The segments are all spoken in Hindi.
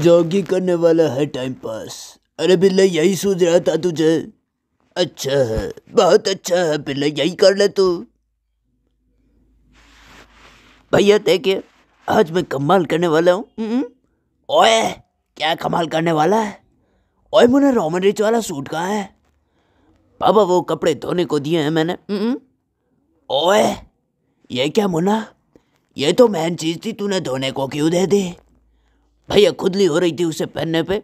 जॉगिंग करने वाला है टाइम पास अरे बिल्ला यही सूझ रहा था तुझे अच्छा है बहुत अच्छा है बिल्ला यही कर ले तू भैया देखिए आज मैं कमाल करने वाला हूँ हम्म, हम्म। ओए क्या कमाल करने वाला है ओए मुने रोमन रिच वाला सूट कहाँ है बाबा वो कपड़े धोने को दिए हैं मैंने हम्म, ओए ये क्या मुन्ना ये तो मेन चीज़ थी तूने धोने को क्यों दे दी भैया खुदली हो रही थी उसे पहनने पे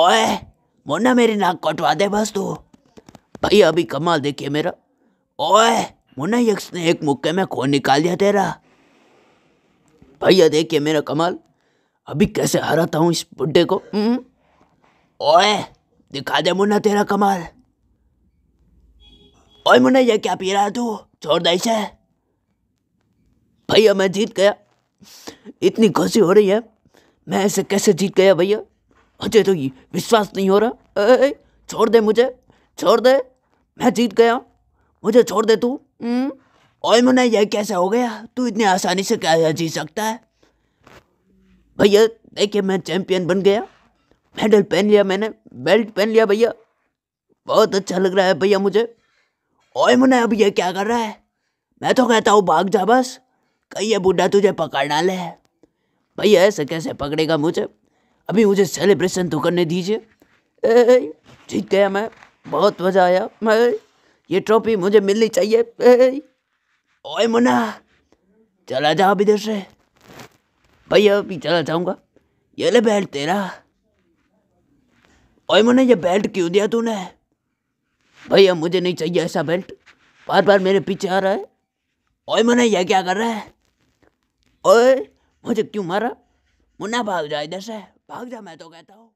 ओए मोना मेरी नाक कटवा दे बस तू भैया अभी कमाल देखिए मेरा ओए मोना यक्ष ने एक मुक्के में खून निकाल दिया तेरा भैया देखिए मेरा कमाल अभी कैसे हराता हूँ इस बुड्ढे को हुँ? हम्म। ओए दिखा दे मुन्ना तेरा कमाल ओए मुन्ना ये क्या पी रहा है तू छोड़ दाइश भैया मैं जीत गया इतनी खुशी हो रही है मैं ऐसे कैसे जीत गया भैया अजय तो विश्वास नहीं हो रहा ए, ए, छोड़ दे मुझे छोड़ दे मैं जीत गया मुझे छोड़ दे तू ओए मना यह कैसे हो गया तू इतने आसानी से क्या जीत सकता है भैया देखिए मैं चैंपियन बन गया मेडल पहन लिया मैंने बेल्ट पहन लिया भैया बहुत अच्छा लग रहा है भैया मुझे ओए मुना अब यह क्या कर रहा है मैं तो कहता हूँ भाग जा बस कहीं ये बूढ़ा तुझे पकड़ डाले है भाई ऐसे कैसे पकड़ेगा मुझे अभी मुझे सेलिब्रेशन तो करने दीजिए जीत गया मैं बहुत मज़ा आया मैं ये ट्रॉफी मुझे मिलनी चाहिए ओए मुन्ना चला जाओ अभी इधर से भैया अभी चला जाऊंगा ये ले बेल्ट तेरा ओए मुन्ना ये बेल्ट क्यों दिया तूने भैया मुझे नहीं चाहिए ऐसा बेल्ट बार बार मेरे पीछे आ रहा है ओए मुन्ना ये क्या कर रहा है ओए मुझे क्यों मारा मुन्ना भाग जा इधर से भाग जा मैं तो कहता हूँ